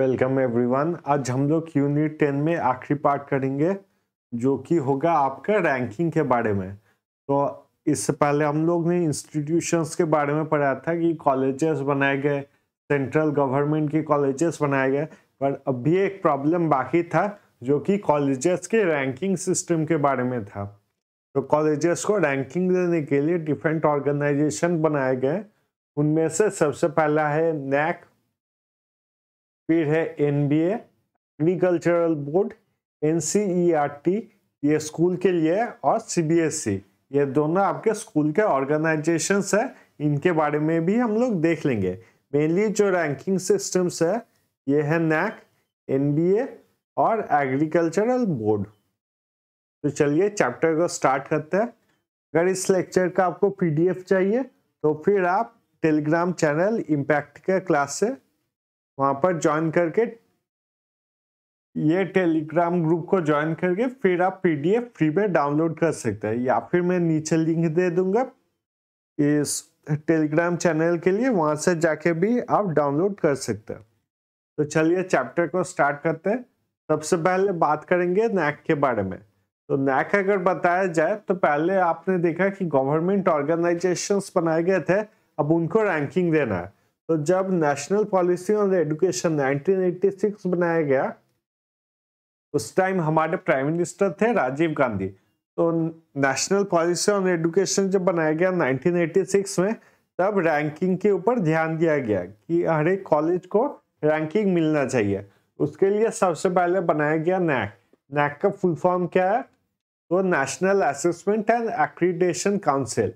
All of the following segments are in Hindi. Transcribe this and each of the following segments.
वेलकम एवरीवन आज हम लोग यूनिट टेन में आखिरी पार्ट करेंगे जो कि होगा आपका रैंकिंग के बारे में तो इससे पहले हम लोग ने इंस्टीट्यूशंस के बारे में पढ़ा था कि कॉलेजेस बनाए गए सेंट्रल गवर्नमेंट के कॉलेजेस बनाए गए पर अभी एक प्रॉब्लम बाकी था जो कि कॉलेजेस के रैंकिंग सिस्टम के बारे में था तो कॉलेजेस को रैंकिंग देने के लिए डिफरेंट ऑर्गेनाइजेशन बनाए गए उनमें से सबसे पहला है नैक फिर है एन बी एग्रीकल्चरल बोर्ड टी ये स्कूल के लिए और ई e। ये दोनों आपके स्कूल के ऑर्गेनाइजेशंस है इनके बारे में भी हम लोग देख लेंगे मेनली जो रैंकिंग सिस्टम्स है ये है नैक ए और एग्रीकल्चरल बोर्ड तो चलिए चैप्टर को स्टार्ट करते हैं अगर इस लेक्चर का आपको पीडीएफ चाहिए तो फिर आप टेलीग्राम चैनल इम्पैक्ट के क्लास से वहां पर ज्वाइन करके ये टेलीग्राम ग्रुप को ज्वाइन करके फिर आप पीडीएफ फ्री में डाउनलोड कर सकते हैं या फिर मैं नीचे लिंक दे दूंगा इस टेलीग्राम चैनल के लिए वहां से जाके भी आप डाउनलोड कर सकते हैं तो चलिए चैप्टर को स्टार्ट करते हैं सबसे पहले बात करेंगे नैक के बारे में तो नैक अगर बताया जाए तो पहले आपने देखा कि गवर्नमेंट ऑर्गेनाइजेशन बनाए गए थे अब उनको रैंकिंग देना है तो जब नेशनल पॉलिसी ऑन एजुकेशन 1986 बनाया गया उस टाइम हमारे प्राइम मिनिस्टर थे राजीव गांधी तो नेशनल पॉलिसी ऑन एजुकेशन जब बनाया गया 1986 में तब रैंकिंग के ऊपर ध्यान दिया गया कि हर एक कॉलेज को रैंकिंग मिलना चाहिए उसके लिए सबसे पहले बनाया गया नैक नैक का फुल फॉर्म क्या है तो national assessment and accreditation council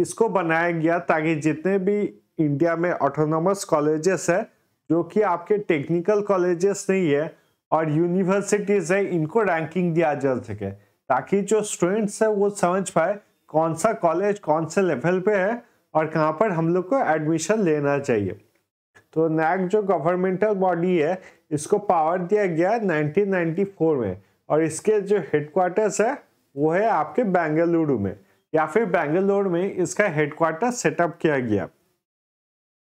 इसको बनाया गया ताकि जितने भी इंडिया में ऑटोनोमस कॉलेजेस है जो कि आपके टेक्निकल कॉलेजेस नहीं है और यूनिवर्सिटीज़ है इनको रैंकिंग दिया जा सके ताकि जो स्टूडेंट्स है वो समझ पाए कौन सा कॉलेज कौन से लेवल पे है और कहाँ पर हम लोग को एडमिशन लेना चाहिए तो नैक जो गवर्नमेंटल बॉडी है इसको पावर दिया गया 1994 में और इसके जो हेडक्वार्टर्स है वो है आपके बेंगलुरु में या फिर बेंगलोर में इसका हेडक्वार्टर सेटअप किया गया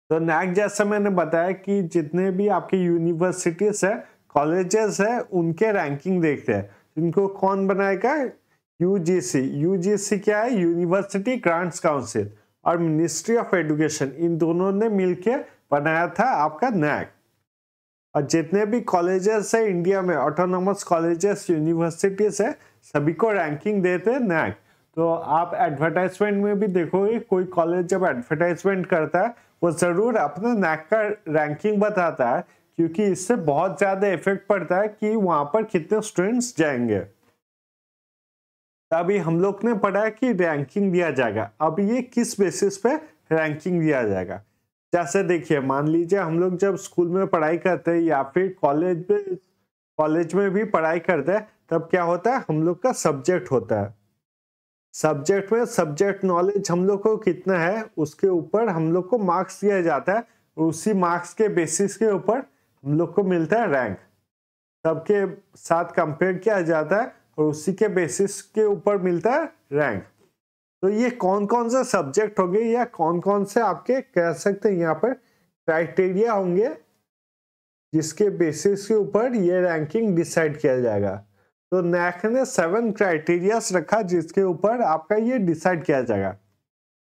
तो नैक जैसे मैंने बताया कि जितने भी आपकी यूनिवर्सिटीज़ है कॉलेजेस है उनके रैंकिंग देखते हैं इनको कौन बनाएगा यूजीसी यूजीसी क्या है यूनिवर्सिटी ग्रांट्स काउंसिल और मिनिस्ट्री ऑफ एजुकेशन इन दोनों ने मिलकर बनाया था आपका नैक और जितने भी कॉलेजेस है इंडिया में ऑटोनोमस कॉलेजेस यूनिवर्सिटीज है सभी को रैंकिंग देते हैं नैक तो आप एडवर्टाइजमेंट में भी देखोगे कोई कॉलेज जब एडवर्टाइजमेंट करता है वो ज़रूर अपना नैक का रैंकिंग बताता है क्योंकि इससे बहुत ज़्यादा इफेक्ट पड़ता है कि वहाँ पर कितने स्टूडेंट्स जाएंगे अभी हम लोग ने पढ़ा है कि रैंकिंग दिया जाएगा अब ये किस बेसिस पे रैंकिंग दिया जाएगा जैसे देखिए मान लीजिए हम लोग जब स्कूल में पढ़ाई करते हैं या फिर कॉलेज में कॉलेज में भी पढ़ाई करते हैं तब क्या होता है हम लोग का सब्जेक्ट होता है सब्जेक्ट में सब्जेक्ट नॉलेज हम लोग को कितना है उसके ऊपर हम लोग को मार्क्स दिया जाता है उसी मार्क्स के बेसिस के ऊपर हम लोग को मिलता है रैंक सबके साथ कंपेयर किया जाता है और उसी के बेसिस के ऊपर मिलता है रैंक तो ये कौन कौन से सब्जेक्ट होंगे या कौन कौन से आपके कह सकते हैं यहाँ पर क्राइटेरिया होंगे जिसके बेसिस के ऊपर ये रैंकिंग डिसाइड किया जाएगा तो नैक ने सेवन क्राइटेरियाज रखा जिसके ऊपर आपका ये डिसाइड किया जाएगा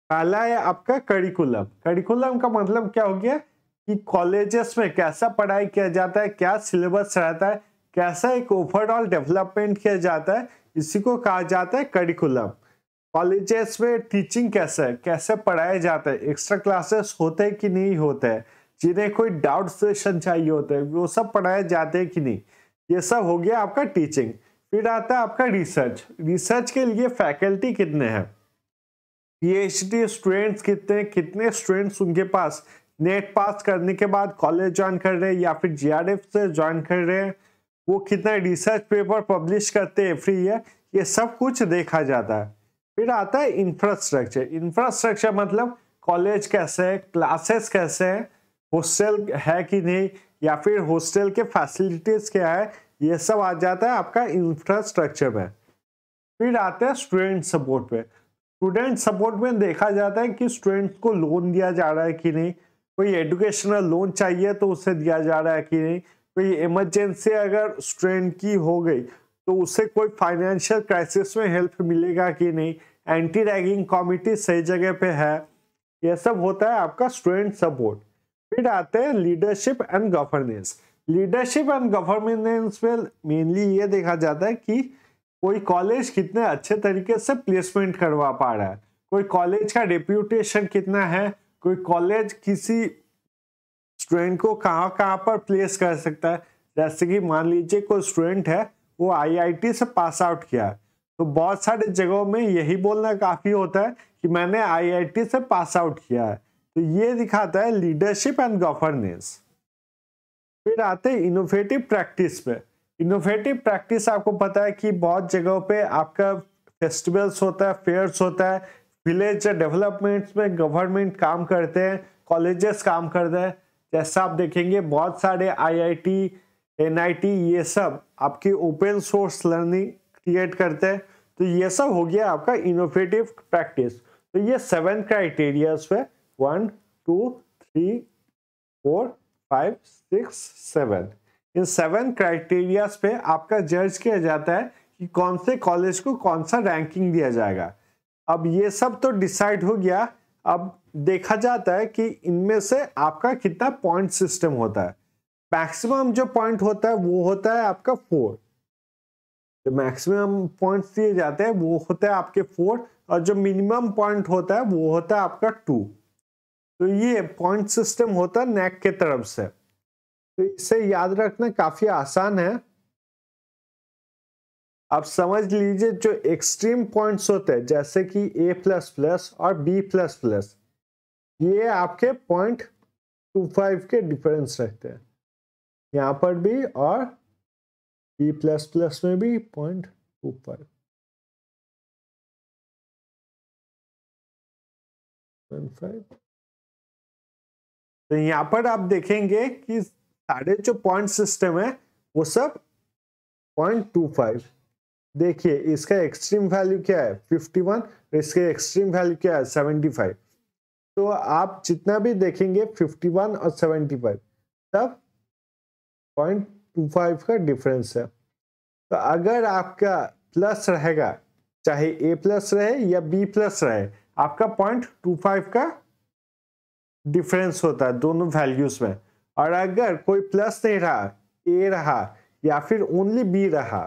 पहला है आपका करिकुलम करिकुलम का मतलब क्या हो गया कि कॉलेजेस में कैसा पढ़ाई किया जाता है क्या सिलेबस रहता है कैसा एक ओवरऑल डेवलपमेंट किया जाता है इसी को कहा जाता है करिकुलम कॉलेजेस में टीचिंग कैसा है कैसे पढ़ाया जाता है एक्स्ट्रा क्लासेस होते हैं कि नहीं होते जिन्हें कोई डाउट सेशन चाहिए होते हैं वो सब पढ़ाए जाते हैं कि नहीं ये सब हो गया आपका टीचिंग फिर आता है आपका रिसर्च रिसर्च के लिए फैकल्टी कितने हैं पीएचडी स्टूडेंट्स कितने कितने स्टूडेंट्स उनके पास नेट पास करने के बाद कॉलेज ज्वाइन कर रहे हैं या फिर जीआरएफ से ज्वाइन कर रहे हैं वो कितना रिसर्च पेपर पब्लिश करते हैं फ्री है ये सब कुछ देखा जाता है फिर आता है इंफ्रास्ट्रक्चर इंफ्रास्ट्रक्चर मतलब कॉलेज कैसे है क्लासेस कैसे हैं हॉस्टल है कि नहीं या फिर हॉस्टल के फैसिलिटीज क्या है ये सब आ जाता है आपका इंफ्रास्ट्रक्चर में फिर आते हैं स्टूडेंट सपोर्ट पे स्टूडेंट सपोर्ट में देखा जाता है कि स्टूडेंट्स को लोन दिया जा रहा है कि नहीं कोई एडुकेशनल लोन चाहिए तो उसे दिया जा रहा है कि नहीं कोई इमरजेंसी अगर स्टूडेंट की हो गई तो उसे कोई फाइनेंशियल क्राइसिस में हेल्प मिलेगा कि नहीं एंटी रैगिंग कमिटी सही जगह पे है यह सब होता है आपका स्टूडेंट सपोर्ट फिर आते हैं leadership and governance leadership and governance में मेनली ये देखा जाता है कि कोई कॉलेज कितने अच्छे तरीके से प्लेसमेंट करवा पा रहा है कोई कॉलेज का रेप्यूटेशन कितना है कोई कॉलेज किसी स्टूडेंट को कहाँ कहाँ पर प्लेस कर सकता है जैसे कि मान लीजिए कोई स्टूडेंट है वो आईआईटी से पास आउट किया है तो बहुत सारे जगहों में यही बोलना काफ़ी होता है कि मैंने आईआईटी से पास आउट किया है तो ये दिखाता है लीडरशिप एंड गवर्नेंस फिर आते हैं इनोवेटिव प्रैक्टिस पे इनोवेटिव प्रैक्टिस आपको पता है कि बहुत जगहों पे आपका फेस्टिवल्स होता है फेयर्स होता है विलेज डेवलपमेंट्स में गवर्नमेंट काम करते हैं कॉलेजेस काम करते हैं जैसा आप देखेंगे बहुत सारे आईआईटी एनआईटी ये सब आपकी ओपन सोर्स लर्निंग क्रिएट करते हैं तो ये सब हो गया आपका इनोवेटिव प्रैक्टिस तो ये सेवन क्राइटेरियाज पे one two three four five six seven इन सेवन क्राइटेरियाज पे आपका जज किया जाता है कि कौन से कॉलेज को कौन सा रैंकिंग दिया जाएगा अब ये सब तो डिसाइड हो गया अब देखा जाता है कि इनमें से आपका कितना पॉइंट सिस्टम होता है मैक्सिमम जो पॉइंट होता है वो होता है आपका फोर जो मैक्सिमम पॉइंट्स दिए जाते हैं वो होता है आपके फोर और जो मिनिमम पॉइंट होता है वो होता है आपका टू तो ये पॉइंट सिस्टम होता है नेक के तरफ से तो इसे याद रखना काफी आसान है आप समझ लीजिए जो एक्सट्रीम पॉइंट्स होते हैं जैसे कि ए प्लस प्लस और बी प्लस प्लस ये आपके पॉइंट टू फाइव के डिफरेंस रखते हैं यहाँ पर भी और बी प्लस प्लस में भी point two five point five तो यहाँ पर आप देखेंगे कि साढ़े जो पॉइंट सिस्टम है वो सब पॉइंट टू फाइव देखिए इसका एक्सट्रीम वैल्यू क्या है फिफ्टी वन इसके एक्सट्रीम वैल्यू क्या है सेवेंटी फाइव तो आप जितना भी देखेंगे फिफ्टी वन और सेवेंटी फाइव तब पॉइंट टू फाइव का डिफरेंस है तो अगर आपका प्लस रहेगा चाहे ए प्लस रहे या बी प्लस रहे आपका पॉइंट टू फाइव का डिफरेंस होता है दोनों वैल्यूज में और अगर कोई प्लस नहीं रहा ए रहा या फिर ओनली बी रहा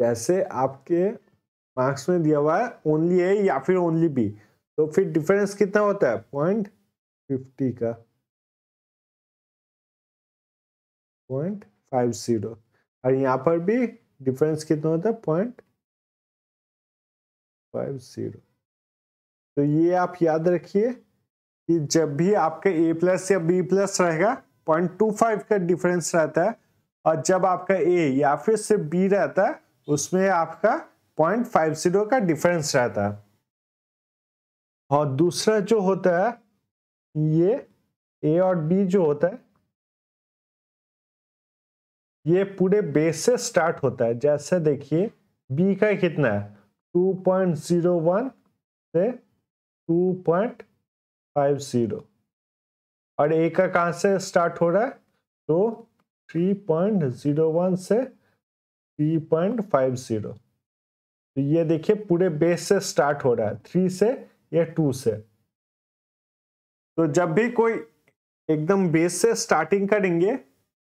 जैसे आपके मार्क्स में दिया हुआ है ओनली ए या फिर ओनली बी तो फिर डिफरेंस कितना होता है पॉइंट फिफ्टी का पॉइंट फाइव जीरो और यहाँ पर भी डिफरेंस कितना होता है पॉइंट फाइव जीरो तो ये आप याद रखिए कि जब भी आपके ए प्लस या बी प्लस रहेगा पॉइंट टू फाइव का डिफरेंस रहता है और जब आपका ए या फिर सिर्फ बी रहता है उसमें आपका पॉइंट फाइव जीरो का डिफरेंस रहता है और दूसरा जो होता है ये ए और बी जो होता है ये पूरे बेस से स्टार्ट होता है जैसे देखिए बी का कितना है टू पॉइंट जीरो वन से टू पॉइंट फाइव जीरो और ए का कहाँ से स्टार्ट हो रहा है तो थ्री पॉइंट जीरो वन से थ्री पॉइंट फाइव जीरो तो ये देखिए पूरे बेस से स्टार्ट हो रहा है थ्री से या टू से तो जब भी कोई एकदम बेस से स्टार्टिंग करेंगे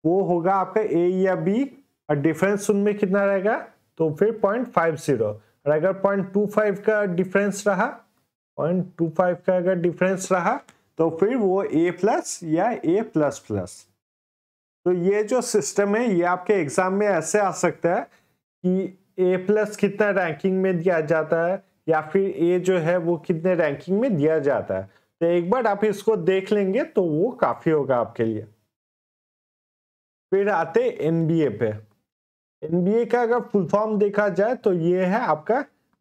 वो होगा आपका ए या बी और डिफरेंस उनमें कितना रहेगा तो फिर पॉइंट फाइव जीरो और अगर पॉइंट टू फाइव का डिफरेंस रहा पॉइंट टू फाइव का अगर डिफरेंस रहा तो फिर वो ए प्लस या ए प्लस प्लस तो ये जो सिस्टम है ये आपके एग्जाम में ऐसे आ सकता है कि ए प्लस कितना रैंकिंग में दिया जाता है या फिर ए जो है वो कितने रैंकिंग में दिया जाता है तो एक बार आप इसको देख लेंगे तो वो काफी होगा आपके लिए फिर आते एनबीए पे एनबीए का अगर फुल फॉर्म देखा जाए तो ये है आपका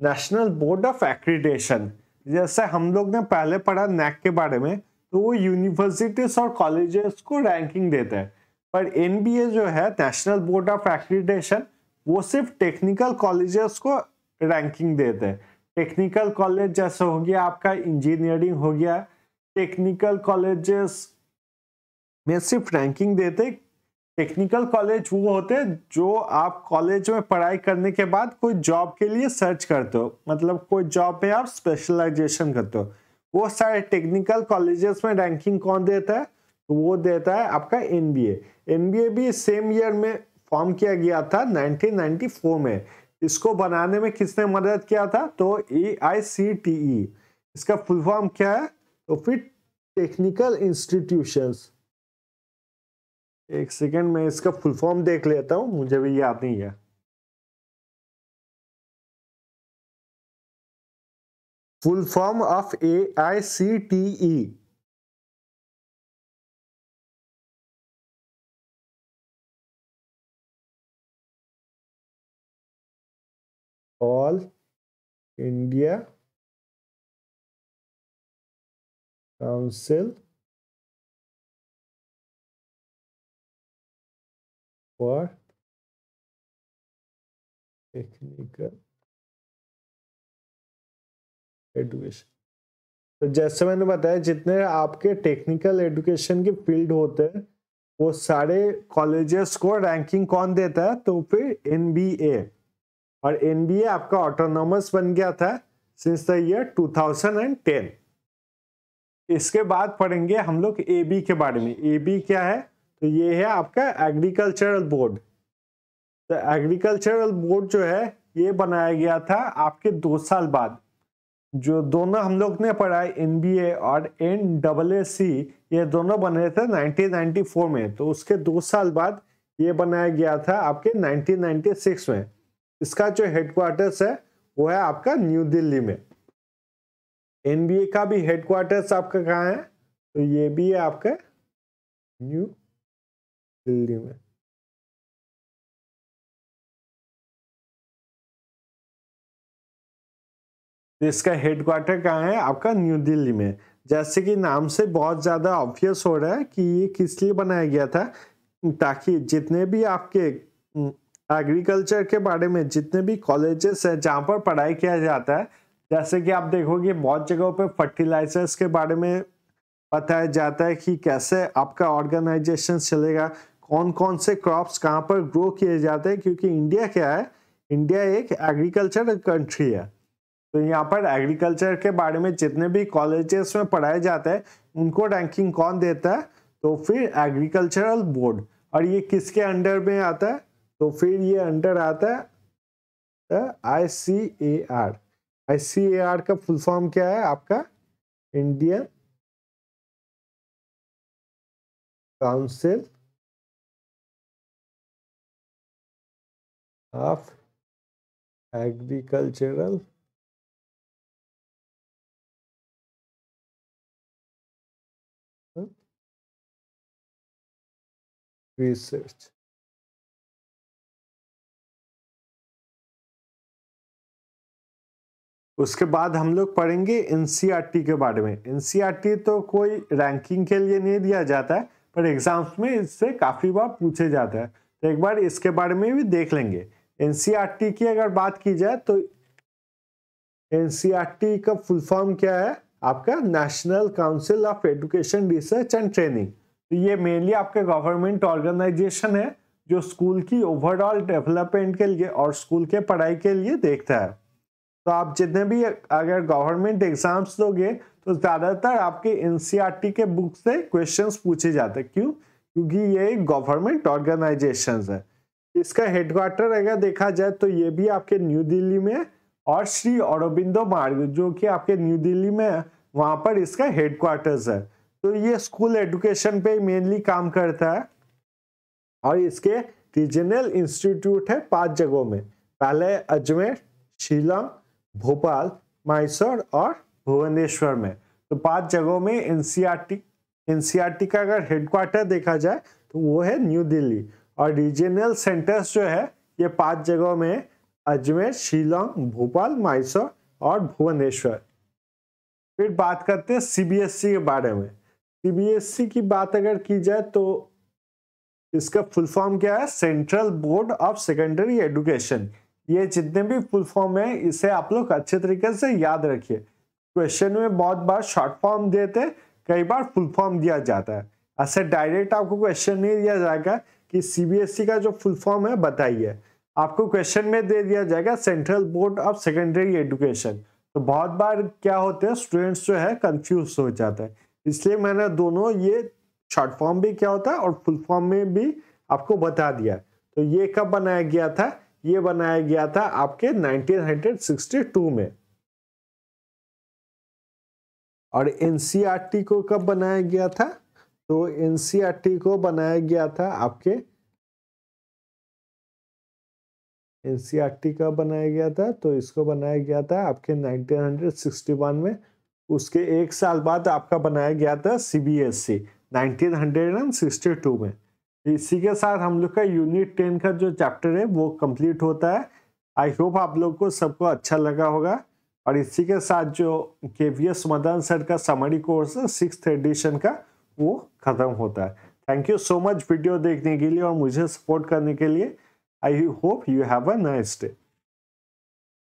नेशनल बोर्ड ऑफ एक्रीडेशन जैसे हम लोग ने पहले पढ़ा नैक के बारे में तो वो यूनिवर्सिटीज और कॉलेजेस को रैंकिंग देता है पर एन जो है नेशनल बोर्ड ऑफ एक्रीडेशन वो सिर्फ टेक्निकल कॉलेजेस को रैंकिंग देते हैं टेक्निकल कॉलेज जैसे हो गया आपका इंजीनियरिंग हो गया टेक्निकल कॉलेजेस में सिर्फ रैंकिंग देते टेक्निकल कॉलेज वो होते हैं जो आप कॉलेज में पढ़ाई करने के बाद कोई जॉब के लिए सर्च करते हो मतलब कोई जॉब में आप स्पेशलाइजेशन करते हो वो सारे टेक्निकल कॉलेजेस में रैंकिंग कौन देता है तो वो देता है आपका एनबीए बी भी सेम ईयर में फॉर्म किया गया था 1994 में इसको बनाने में किसने मदद किया था तो ए आई सी टी ई इसका फुल फॉर्म क्या है तो फिर टेक्निकल इंस्टीट्यूशंस एक सेकेंड मैं इसका फुल फॉर्म देख लेता हूँ मुझे भी याद नहीं है full form of A I C T E all India council for technical education तो जैसे मैंने बताया जितने आपके टेक्निकल एडुकेशन के फील्ड होते हैं वो सारे कॉलेजेस को रैंकिंग कौन देता है तो फिर एन और एन आपका ऑटोनोमस बन गया था सिंस द ईयर 2010 इसके बाद पढ़ेंगे हम लोग ए के बारे में ए क्या है तो ये है आपका एग्रीकल्चरल बोर्ड तो एग्रीकल्चरल बोर्ड जो है ये बनाया गया था आपके दो साल बाद जो दोनों हम लोग ने पढ़ा एन बी ए और एन डबल ए सी ये दोनों बने थे 1994 में तो उसके दो साल बाद ये बनाया गया था आपके 1996 में इसका जो हेडक्वार्टर्स है वो है आपका न्यू दिल्ली में एन बी ए का भी हेडक्वार्टर्स आपका कहाँ है तो ये भी है आपका न्यू दिल्ली में तो इसका हेडक्वार्टर कहाँ है आपका न्यू दिल्ली में जैसे कि नाम से बहुत ज़्यादा ऑब्वियस हो रहा है कि ये किस लिए बनाया गया था ताकि जितने भी आपके एग्रीकल्चर के बारे में जितने भी कॉलेजेस हैं जहाँ पर पढ़ाई किया जाता है जैसे कि आप देखोगे बहुत जगहों पे फर्टिलाइजर्स के बारे में बताया जाता है कि कैसे आपका ऑर्गेनाइजेशन चलेगा कौन कौन से क्रॉप्स कहाँ पर ग्रो किए जाते हैं क्योंकि इंडिया क्या है इंडिया एक एग्रीकल्चर कंट्री है तो यहाँ पर एग्रीकल्चर के बारे में जितने भी कॉलेजेस में पढ़ाए जाते हैं उनको रैंकिंग कौन देता है तो फिर एग्रीकल्चरल बोर्ड और ये किसके अंडर में आता है तो फिर ये अंडर आता है I C A R I C A R का फुल फॉर्म क्या है आपका Indian council half agricultural research उसके बाद हम लोग पढ़ेंगे एनसीईआरटी e के बारे में एनसीईआरटी e तो कोई रैंकिंग के लिए नहीं दिया जाता है पर एग्जाम्स में इससे काफ़ी बार पूछे जाता है तो एक बार इसके बारे में भी देख लेंगे एनसीआरटी की अगर बात की जाए तो एनसीआरटी का फुल फॉर्म क्या है आपका national council of education research and training तो ये मेनली आपके गवर्नमेंट ऑर्गेनाइजेशन है जो स्कूल की ओवरऑल डेवलपमेंट के लिए और स्कूल के पढ़ाई के लिए देखता है तो आप जितने भी अगर गवर्नमेंट एग्जाम्स दोगे तो ज़्यादातर आपके एन के बुक से क्वेश्चंस पूछे जाते हैं क्यों क्योंकि ये गवर्नमेंट ऑर्गेनाइजेशन है इसका हेडक्वार्टर अगर देखा जाए तो ये भी आपके न्यू दिल्ली में और श्री औरबिंदो मार्ग जो कि आपके न्यू दिल्ली में है वहाँ पर इसका हेडक्वार्टर्स है तो ये स्कूल एडुकेशन पे मेनली काम करता है और इसके रीजनल इंस्टीट्यूट है पांच जगहों में पहले अजमेर शिलोंग भोपाल मैसूर और भुवनेश्वर में तो पांच जगहों में एनसीआरटी एनसीआरटी e e का अगर हेडक्वार्टर देखा जाए तो वो है न्यू दिल्ली और रीजनल सेंटर्स जो है ये पांच जगहों में अजमेर शिलोंग भोपाल माइसोर और भुवनेश्वर फिर बात करते हैं सीबीएसई e के बारे में सीबीएसई e की बात अगर की जाए तो इसका फुल फॉर्म क्या है central board of secondary education ये जितने भी फुल फॉर्म है इसे आप लोग अच्छे तरीके से याद रखिए क्वेश्चन में बहुत बार शॉर्ट फॉर्म देते कई बार फुल फॉर्म दिया जाता है ऐसे डायरेक्ट आपको क्वेश्चन नहीं दिया जाएगा कि सीबीएसई e का जो फुल फॉर्म है बताइए आपको क्वेश्चन में दे दिया जाएगा central board of secondary education तो बहुत बार क्या होते हैं स्टूडेंट्स जो है कंफ्यूज हो जाते हैं इसलिए मैंने दोनों ये शॉर्ट फॉर्म भी क्या होता है और फुल फॉर्म में भी आपको बता दिया तो ये कब बनाया गया था ये बनाया गया था आपके 1962 में और एनसीईआरटी e को कब बनाया गया था तो एन e को बनाया गया था आपके एन e का बनाया गया था तो इसको बनाया गया था आपके 1961 में उसके एक साल बाद आपका बनाया गया था C B S C nineteen में इसी के साथ हम लोग का यूनिट टेन का जो चैप्टर है वो कंप्लीट होता है आई होप आप लोग को सबको अच्छा लगा होगा और इसी के साथ जो K V S Madan sir का समरी कोर्स है सिक्स एडिशन का वो ख़त्म होता है thank you so much video देखने के लिए और मुझे सपोर्ट करने के लिए I hope you have a nice day